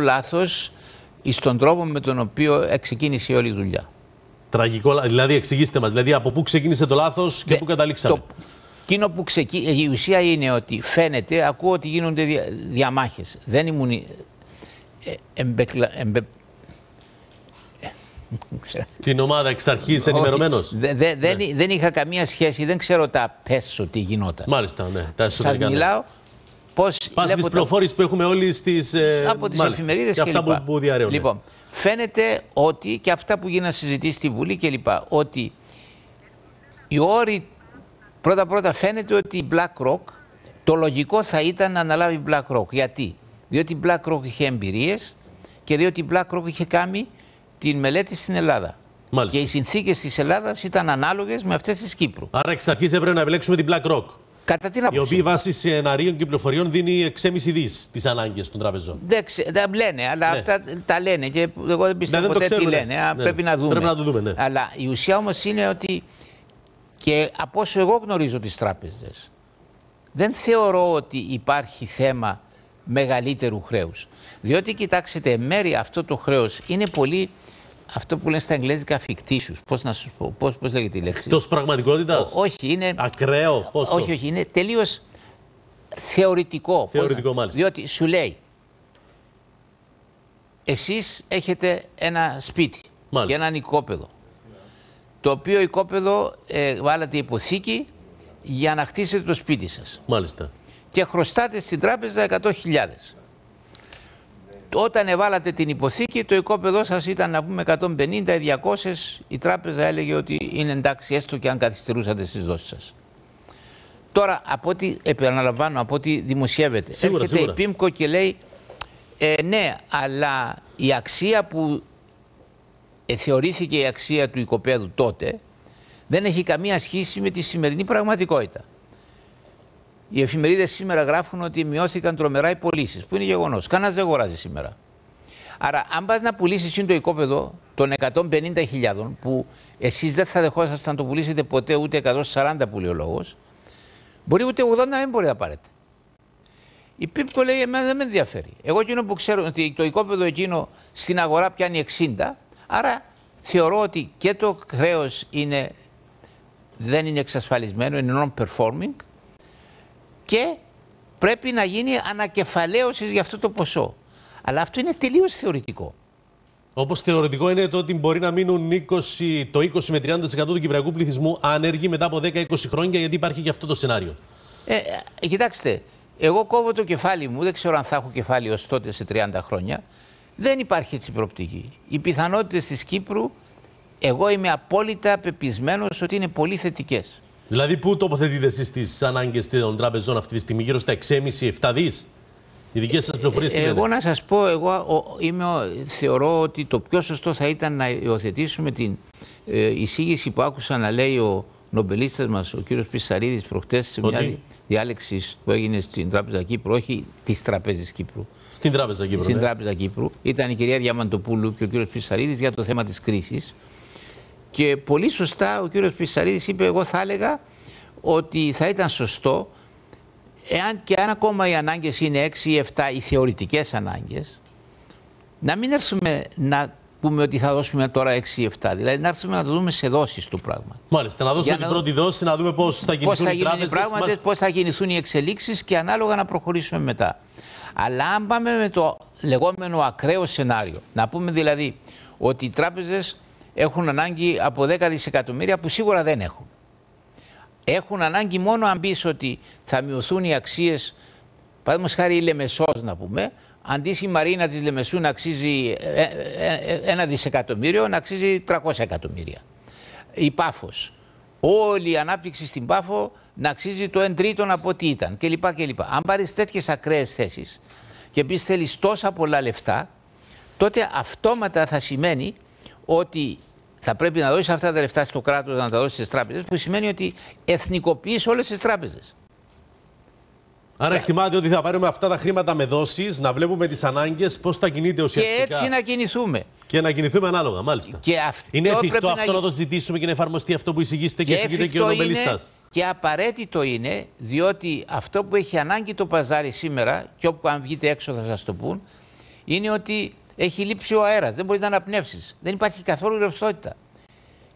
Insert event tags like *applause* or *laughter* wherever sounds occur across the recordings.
λάθος στον τρόπο με τον οποίο ξεκίνησε όλη η δουλειά. Τραγικό, δηλαδή εξηγήστε μας, δηλαδή από πού ξεκίνησε το λάθος και ναι, πού καταλήξαμε. Το, εκείνο που ξεκίνησε, η ουσία είναι ότι φαίνεται, ακούω ότι γίνονται δια, διαμάχες. Δεν ήμουν ε, εμπεκλα, εμπε, *laughs* την ομάδα εξ αρχής ενημερωμένος. Δε, δεν, ναι. δεν είχα καμία σχέση, δεν ξέρω τα πέσω τι γινόταν. Μάλιστα, ναι. Σας ναι. μιλάω Πώς Πας τις που έχουμε όλοι στις ε, από τις μάλιστα, εφημερίδες και, και αυτά που, που Λοιπόν, φαίνεται ότι και αυτά που γίνανε συζητήσει στη Βουλή και λοιπά, ότι οι όροι πρώτα πρώτα φαίνεται ότι η BlackRock το λογικό θα ήταν να αναλάβει BlackRock. Γιατί? Διότι η BlackRock είχε εμπειρίες και διότι η BlackRock είχε κάνει την μελέτη στην Ελλάδα. Και οι συνθήκες της Ελλάδας ήταν ανάλογες με αυτές της Κύπρου. Άρα εξ αρχής έπρεπε να επιλέξουμε την BlackRock. Κατά την άποψη. Η οποία βάσει σεναρίων και πληροφοριών δίνει 6,5 δις τις ανάγκες των τραπεζών. Δεν, λένε, αλλά ναι. αυτά τα λένε και εγώ δεν πιστεύω ναι, δεν ποτέ τι λένε. Ναι, ναι. Πρέπει να δούμε. Πρέπει να το δούμε ναι. Αλλά η ουσία όμως είναι ότι και από όσο εγώ γνωρίζω τις τράπεζες, δεν θεωρώ ότι υπάρχει θέμα μεγαλύτερου χρέους. Διότι κοιτάξτε, μέρη αυτό το χρέος είναι πολύ αυτό που λένε στα αγγλικά φικτήσου. Πώς να σου πω, πώς πώς λέγεται η λέξη. Εκτός πραγματικότητας. Όχι, είναι. Ακραίο, πώς. Όχι, όχι, είναι τελείως θεωρητικό. Θεωρητικό, μάλιστα. Διότι σου λέει, εσείς έχετε ένα σπίτι μάλιστα. και ένα οικόπεδο. Το οποίο οικόπεδο ε, βάλατε υποθήκη για να χτίσετε το σπίτι σας. Μάλιστα. Και χρωστάτε στην τράπεζα 100.000 όταν εβάλατε την υποθήκη, το οικόπεδό σας ήταν να πούμε 150 ή 200. Η τράπεζα έλεγε ότι είναι εντάξει, έστω και αν καθυστερούσατε στις δόσεις σας. Τώρα, από ό,τι επαναλαμβάνω, από ό,τι δημοσιεύεται, σίγουρα, έρχεται σίγουρα. η ΠΙΜΚΟ και λέει ε, ναι, αλλά η αξία που ε, θεωρήθηκε η αξία του οικοπέδου τότε δεν έχει καμία σχέση με τη σημερινή πραγματικότητα. Οι εφημερίδες σήμερα γράφουν ότι μειώθηκαν τρομερά οι πωλήσεις, που είναι γεγονός. Κανένας δεν αγοράζει σήμερα. Άρα, αν πας να πουλήσεις το οικόπεδο των 150.000 που εσείς δεν θα δεχόσασταν να το πουλήσετε ποτέ ούτε 140 που λέει ο λόγος, μπορεί ούτε 80 να μην μπορεί να πάρετε. Η Πίπκο λέει: Εμένα δεν με ενδιαφέρει. Εγώ εκείνο που ξέρω ότι το οικόπεδο εκείνο στην αγορά πιάνει 60, άρα θεωρώ ότι και το χρέος είναι, δεν είναι εξασφαλισμένο, είναι non-performing και πρέπει να γίνει ανακεφαλαίωσης για αυτό το ποσό. Αλλά αυτό είναι τελείως θεωρητικό. Όπως θεωρητικό είναι το ότι μπορεί να μείνουν 20, το 20 με 30% του κυπριακού πληθυσμού άνεργοι μετά από 10-20 χρόνια, γιατί υπάρχει και αυτό το σενάριο. Ε, ε, κοιτάξτε, εγώ κόβω το κεφάλι μου, δεν ξέρω αν θα έχω κεφάλι ως τότε σε 30 χρόνια. Δεν υπάρχει έτσι προπτική. Οι πιθανότητες της Κύπρου, εγώ είμαι απόλυτα πεπισμένος ότι είναι πολύ θετικές. Δηλαδή, πού τοποθετείτε εσείς τις ανάγκες των τραπεζών αυτή τη στιγμή, γύρω στα 6,5-7 δις. Οι δικές σας πληροφορίες τι ε, ε, Εγώ να σας πω, εγώ είμαι, θεωρώ ότι το πιο σωστό θα ήταν να υιοθετήσουμε την ε, εισήγηση που άκουσα να λέει ο νομπελίστας μας, ο κύριος Πισσαρίδης, προχτές σε μια ότι... διάλεξη που έγινε στην Τράπεζα Κύπρου, όχι της Τραπέζης Κύπρου. Στην Τράπεζα Κύπρου. Στην ναι. Τράπεζα Κύπρου. Ήταν η κυρία Διαμαντοπούλου και ο κύριος Πισσαρίδη για το θέμα της κρίσης. Και πολύ σωστά ο κύριος Πισαρίδης είπε, εγώ θα έλεγα ότι θα ήταν σωστό εάν και αν ακόμα οι ανάγκες είναι 6 ή 7, οι θεωρητικές ανάγκες, να μην έρθουμε να πούμε ότι θα δώσουμε τώρα 6 ή 7. Δηλαδή να έρθουμε να το δούμε σε δόσεις του πράγμα. Μάλιστα, να δώσουμε την πρώτη δόση, να δούμε πώς θα κινηθούν πώς οι πράγματα Πώς θα κινηθούν οι εξελίξεις και ανάλογα να προχωρήσουμε μετά. Αλλά αν πάμε με το λεγόμενο ακραίο σενάριο, να πούμε δηλαδή ότι οι τράπεζες έχουν ανάγκη από 10 δισεκατομμύρια που σίγουρα δεν έχουν. Έχουν ανάγκη μόνο αν πεις ότι θα μειωθούν οι αξίες, παραδείγματος χάρη η Λεμεσός, να πούμε, αντί η Μαρίνα της Λεμεσού να αξίζει ε, ε, ε, ένα δισεκατομμύριο, να αξίζει 300 εκατομμύρια. Η Πάφος. Όλη η ανάπτυξη στην Πάφο να αξίζει το 1 τρίτο από ό,τι ήταν κλπ. κλπ. Αν πάρεις τέτοιες ακραίες θέσεις και πεις θέλεις τόσα πολλά λεφτά, τότε αυτόματα θα σημαίνει ότι θα πρέπει να δώσεις αυτά τα λεφτά στο κράτος, να τα δώσεις στις τράπεζες, που σημαίνει ότι εθνικοποιείς όλες τις τράπεζες. Άρα εκτιμάτε ότι θα πάρουμε αυτά τα χρήματα με δόσεις, να βλέπουμε τις ανάγκες, πώς θα κινείται ουσιαστικά. Και έτσι να κινηθούμε. Και να κινηθούμε ανάλογα, μάλιστα. είναι εφικτό αυτό να... να... το ζητήσουμε και να εφαρμοστεί αυτό που εισηγήσετε και εισηγείται και ο Νομπελίστα. Και απαραίτητο είναι, διότι αυτό που έχει ανάγκη το παζάρι σήμερα, και όπου αν βγείτε έξω θα σας το πούν, είναι ότι έχει λείψει ο αέρας, δεν μπορείς να αναπνεύσεις. Δεν υπάρχει καθόλου ρευστότητα.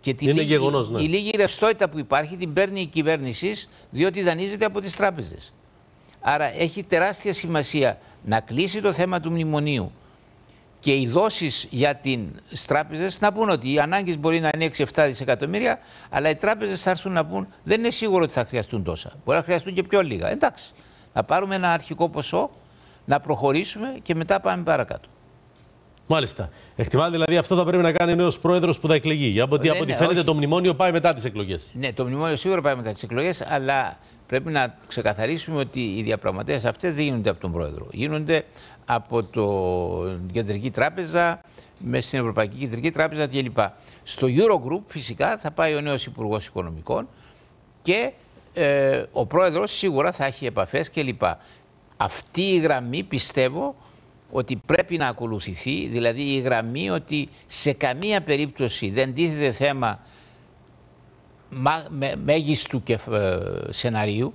Και την λίγη, ναι. Η λίγη ρευστότητα που υπάρχει την παίρνει η κυβέρνηση διότι δανείζεται από τις τράπεζες. Άρα έχει τεράστια σημασία να κλείσει το θέμα του μνημονίου και οι δόσεις για τι τράπεζες να πούν ότι οι ανάγκες μπορεί να είναι 6-7 δισεκατομμύρια, αλλά οι τράπεζες θα έρθουν να πούν δεν είναι σίγουρο ότι θα χρειαστούν τόσα. Μπορεί να χρειαστούν και πιο λίγα. Εντάξει, να πάρουμε ένα αρχικό ποσό, να προχωρήσουμε και μετά πάμε παρακάτω. Μάλιστα. Εκτιμάτε δηλαδή αυτό θα πρέπει να κάνει ο νέος πρόεδρος που θα εκλεγεί. Ναι, από ό,τι ναι, φαίνεται το μνημόνιο πάει μετά τις εκλογές. Ναι, το μνημόνιο σίγουρα πάει μετά τις εκλογές, αλλά πρέπει να ξεκαθαρίσουμε ότι οι διαπραγματεύσεις αυτές δεν γίνονται από τον πρόεδρο. Γίνονται από την Κεντρική Τράπεζα, μες στην Ευρωπαϊκή Κεντρική Τράπεζα κλπ. Στο Eurogroup φυσικά θα πάει ο νέος Υπουργός Οικονομικών και ε, ο πρόεδρος σίγουρα θα έχει επαφές κλπ. Αυτή η γραμμή πιστεύω ότι πρέπει να ακολουθηθεί, δηλαδή η γραμμή ότι σε καμία περίπτωση δεν τίθεται θέμα μέγιστου και, ε, σεναρίου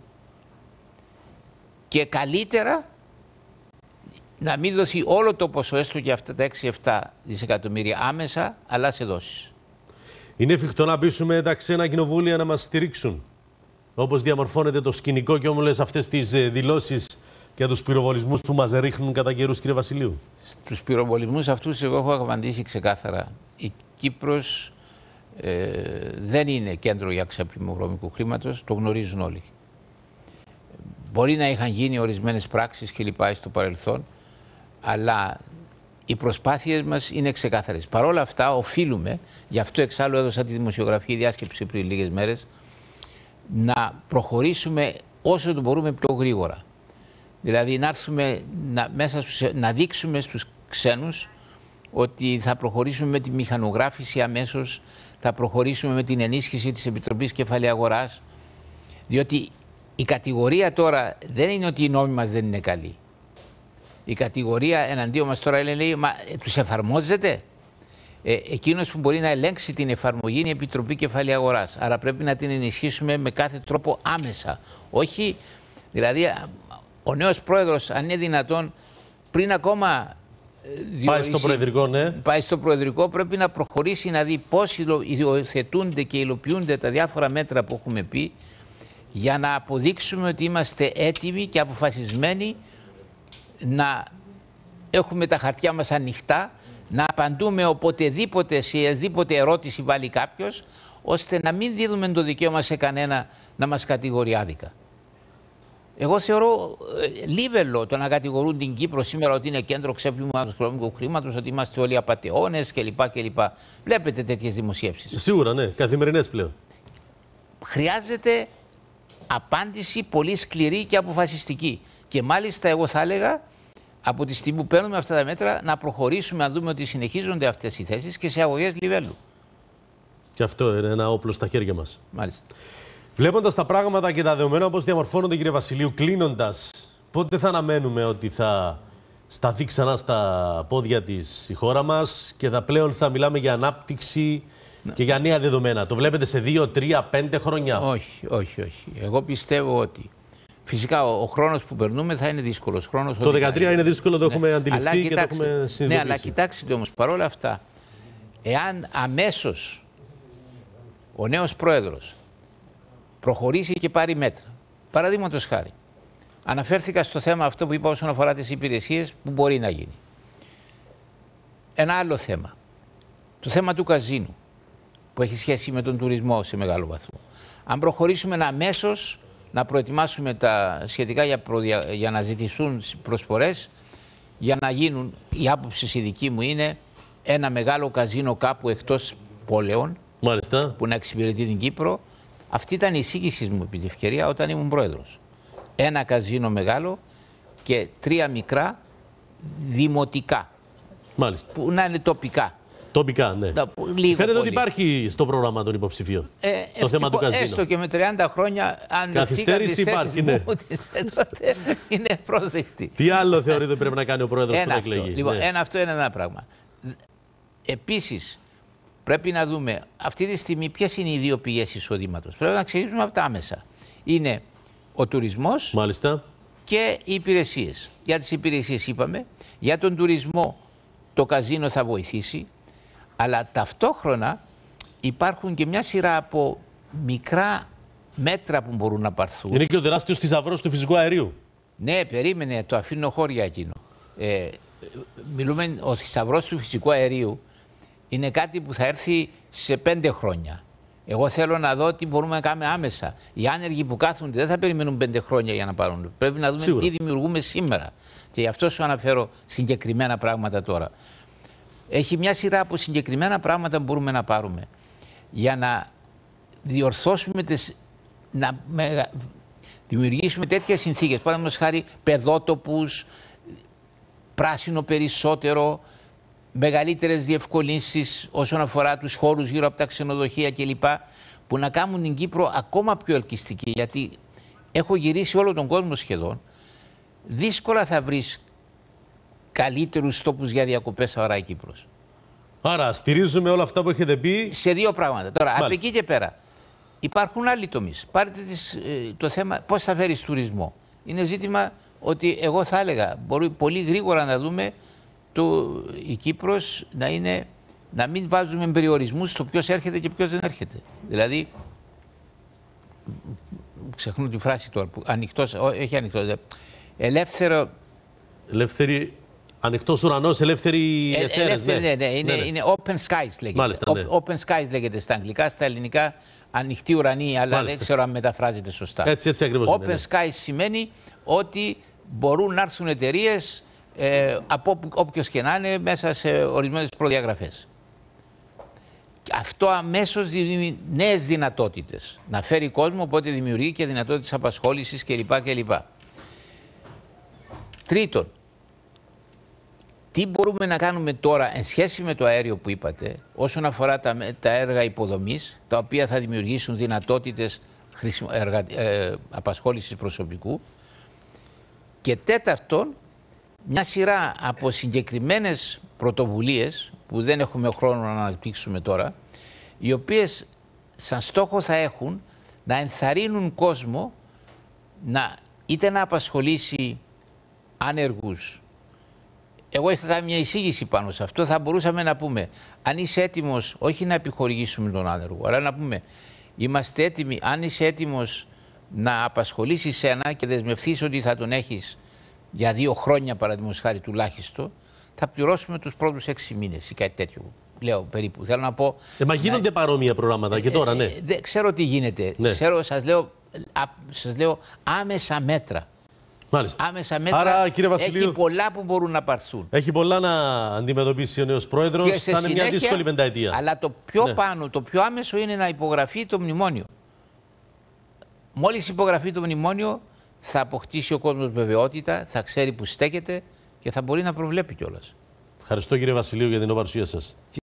και καλύτερα να μην δοθεί όλο το ποσό έστω και αυτά τα 6-7 δισεκατομμύρια άμεσα, αλλά σε δόσεις. Είναι εφικτό να πείσουμε τα ξένα κοινοβούλια να μας στηρίξουν. Όπως διαμορφώνεται το σκηνικό και όμως αυτές τις ε, δηλώσεις για τους πυροβολισμούς που μας ρίχνουν κατά καιρούς, κύριε Βασιλείου. Στου πυροβολισμούς αυτούς, εγώ έχω απαντήσει ξεκάθαρα. Η Κύπρος ε, δεν είναι κέντρο για ξέπλυμα βρώμικου χρήματος, το γνωρίζουν όλοι. Μπορεί να είχαν γίνει ορισμένες πράξεις κλπ. στο παρελθόν, αλλά οι προσπάθειες μας είναι ξεκάθαρες. Παρ' όλα αυτά, οφείλουμε, γι' αυτό εξάλλου έδωσα τη δημοσιογραφική διάσκεψη πριν λίγες μέρες, να προχωρήσουμε όσο το μπορούμε πιο γρήγορα. Δηλαδή να έρθουμε να, μέσα να δείξουμε στους ξένους ότι θα προχωρήσουμε με τη μηχανογράφηση αμέσως, θα προχωρήσουμε με την ενίσχυση της Επιτροπής Κεφαλαίου Αγοράς, διότι η κατηγορία τώρα δεν είναι ότι οι νόμοι μας δεν είναι καλοί. Η κατηγορία εναντίον μας τώρα λέει, μα ε, τους εφαρμόζεται. Ε, εκείνος που μπορεί να ελέγξει την εφαρμογή είναι η Επιτροπή Κεφαλή Αγοράς. Άρα πρέπει να την ενισχύσουμε με κάθε τρόπο άμεσα. Όχι, δηλαδή ο νέος πρόεδρος, αν είναι δυνατόν, πριν ακόμα. Διορίσει, πάει στο προεδρικό, ναι. Πάει στο προεδρικό, πρέπει να προχωρήσει να δει πώς υιοθετούνται και υλοποιούνται τα διάφορα μέτρα που έχουμε πει για να αποδείξουμε ότι είμαστε έτοιμοι και αποφασισμένοι να έχουμε τα χαρτιά μας ανοιχτά, να απαντούμε οποτεδήποτε σε οποιαδήποτε ερώτηση βάλει κάποιος, ώστε να μην δίδουμε το δικαίωμα σε κανένα να μας κατηγορεί άδικα. Εγώ θεωρώ ε, λίβελο το να κατηγορούν την Κύπρο σήμερα ότι είναι κέντρο ξέπλυμα του οικονομικού χρήματος, ότι είμαστε όλοι απαταιώνες κλπ. κλπ. Βλέπετε τέτοιες δημοσίευσει. Σίγουρα, ναι, καθημερινές πλέον. Χρειάζεται απάντηση πολύ σκληρή και αποφασιστική. Και μάλιστα, εγώ θα έλεγα, από τη στιγμή που παίρνουμε αυτά τα μέτρα, να προχωρήσουμε να δούμε ότι συνεχίζονται αυτές οι θέσεις και σε αγωγές λιβέλου. Και αυτό είναι ένα όπλο στα χέρια μας. Μάλιστα. Βλέποντας τα πράγματα και τα δεδομένα όπως διαμορφώνονται, κύριε Βασιλείου, κλείνοντας, πότε θα αναμένουμε ότι θα σταθεί ξανά στα πόδια της η χώρα μας και θα πλέον θα μιλάμε για ανάπτυξη ναι. και για νέα δεδομένα. Το βλέπετε σε 2, 3, 5 χρόνια. Όχι, όχι, όχι. Εγώ πιστεύω ότι. Φυσικά ο, χρόνος που περνούμε θα είναι δύσκολος. το 2013 είναι δύσκολο, το ναι. έχουμε αντιληφθεί και κοιτάξτε, το έχουμε συνειδητοποιήσει. Ναι, αλλά κοιτάξτε όμως παρόλα αυτά, εάν αμέσως ο νέος πρόεδρος προχωρήσει και πάρει μέτρα. Παραδείγματος χάρη, αναφέρθηκα στο θέμα αυτό που είπα όσον αφορά τις υπηρεσίες που μπορεί να γίνει. Ένα άλλο θέμα. Το θέμα του καζίνου που έχει σχέση με τον τουρισμό σε μεγάλο βαθμό. Αν προχωρήσουμε αμέσως να προετοιμάσουμε τα σχετικά για, για να ζητηθούν προσφορές για να γίνουν, η άποψη η δική μου είναι ένα μεγάλο καζίνο κάπου εκτός πόλεων Μάλιστα. που να εξυπηρετεί την Κύπρο αυτή ήταν η εισήγηση μου επί τη ευκαιρία όταν ήμουν πρόεδρος. Ένα καζίνο μεγάλο και τρία μικρά δημοτικά. Μάλιστα. Που να είναι τοπικά. Τοπικά, ναι. Να, λίγο Φαίνεται ότι υπάρχει στο πρόγραμμα των υποψηφίων ε, ε το θέμα του καζίνου. Έστω και με 30 χρόνια, αν Καθυστέρηση υπάρχει, ναι. *laughs* Μου, τότε είναι πρόσδεκτη. Τι άλλο θεωρείτε πρέπει να κάνει ο πρόεδρος που εκλεγεί. Λοιπόν, ναι. ένα αυτό είναι ένα πράγμα. Επίσης, πρέπει να δούμε αυτή τη στιγμή ποιες είναι οι δύο πηγές εισοδήματος. Πρέπει να ξεκινήσουμε από τα άμεσα. Είναι ο τουρισμός και οι υπηρεσίες. Για τις υπηρεσίες είπαμε. Για τον τουρισμό το καζίνο θα βοηθήσει. Αλλά ταυτόχρονα υπάρχουν και μια σειρά από μικρά μέτρα που μπορούν να πάρθουν. Είναι και ο τεράστιος θησαυρός του φυσικού αερίου. Ναι, περίμενε, το αφήνω χώρια εκείνο. Ε, μιλούμε, ο θησαυρός του φυσικού αερίου είναι κάτι που θα έρθει σε πέντε χρόνια. Εγώ θέλω να δω τι μπορούμε να κάνουμε άμεσα. Οι άνεργοι που κάθονται δεν θα περιμένουν πέντε χρόνια για να πάρουν. Πρέπει να δούμε τι δημιουργούμε σήμερα. Και γι' αυτό σου αναφέρω συγκεκριμένα πράγματα τώρα. Έχει μια σειρά από συγκεκριμένα πράγματα που μπορούμε να πάρουμε για να διορθώσουμε τις, να δημιουργήσουμε τέτοιες συνθήκες. Παραδείγματος χάρη παιδότοπους, πράσινο περισσότερο, μεγαλύτερες διευκολύνσεις όσον αφορά τους χώρους γύρω από τα ξενοδοχεία κλπ. που να κάνουν την Κύπρο ακόμα πιο ελκυστική. Γιατί έχω γυρίσει όλο τον κόσμο σχεδόν. Δύσκολα θα βρεις καλύτερους τόπους για διακοπές αωρά η Κύπρος. Άρα στηρίζουμε όλα αυτά που έχετε πει. Σε δύο πράγματα. Τώρα Μάλιστα. από εκεί και πέρα. Υπάρχουν άλλοι τομείς. Πάρτε ε, το θέμα πώς θα φέρεις τουρισμό. Είναι ζήτημα ότι εγώ θα έλεγα μπορεί πολύ γρήγορα να δούμε το, η Κύπρος να, είναι, να μην βάζουμε περιορισμούς στο ποιος έρχεται και ποιος δεν έρχεται. Δηλαδή, ξεχνώ τη φράση τώρα, που ανοιχτός, όχι ανοιχτός, ελεύθερο... Ελεύθερη Ανοιχτός ουρανός, ελεύθερη ε, ε, εθέρες, ναι. Ναι, ναι, είναι, ναι, ναι. είναι open skies λέγεται. Ναι. Open skies λέγεται στα αγγλικά, στα ελληνικά ανοιχτή ουρανή, αλλά δεν ξέρω αν μεταφράζεται σωστά. Έτσι, Open είναι, skies σημαίνει ότι μπορούν να έρθουν εταιρείες ε, από όποιος και να είναι μέσα σε ορισμένες προδιαγραφές. Αυτό αμέσως δημιουργεί νέες δυνατότητες. Να φέρει κόσμο, οπότε δημιουργεί και δυνατότητες απασχόλησης κλπ. κλπ. Τρίτον, τι μπορούμε να κάνουμε τώρα εν σχέση με το αέριο που είπατε όσον αφορά τα, έργα υποδομής τα οποία θα δημιουργήσουν δυνατότητες ε, απασχόλησης προσωπικού και τέταρτον μια σειρά από συγκεκριμένες πρωτοβουλίες που δεν έχουμε χρόνο να αναπτύξουμε τώρα οι οποίες σαν στόχο θα έχουν να ενθαρρύνουν κόσμο να είτε να απασχολήσει άνεργους εγώ είχα κάνει μια εισήγηση πάνω σε αυτό θα μπορούσαμε να πούμε αν είσαι έτοιμος όχι να επιχορηγήσουμε τον άνεργο αλλά να πούμε είμαστε έτοιμοι αν είσαι έτοιμος να απασχολήσεις ένα και δεσμευθείς ότι θα τον έχεις για δύο χρόνια παραδείγματος χάρη τουλάχιστον, θα πληρώσουμε τους πρώτους έξι μήνες ή κάτι τέτοιο. Λέω περίπου. Θέλω να πω. Ε, μα γίνονται παρόμοια προγράμματα και ε, τώρα, ε, ναι. Ε, δεν ξέρω τι γίνεται. Ναι. Ξέρω, σας λέω, λέω άμεσα μέτρα. Μάλιστα. Άμεσα μέτρα. Άρα, κύριε έχει πολλά που μπορούν να παρθούν. Έχει πολλά να αντιμετωπίσει ο νέος πρόεδρος. Θα είναι μια δύσκολη πενταετία. Αλλά το πιο ναι. πάνω, το πιο άμεσο είναι να υπογραφεί το μνημόνιο. Μόλις υπογραφεί το μνημόνιο, θα αποκτήσει ο κόσμος βεβαιότητα, θα ξέρει που στέκεται και θα μπορεί να προβλέπει κιόλας. Ευχαριστώ κύριε Βασιλείου για την παρουσία σας.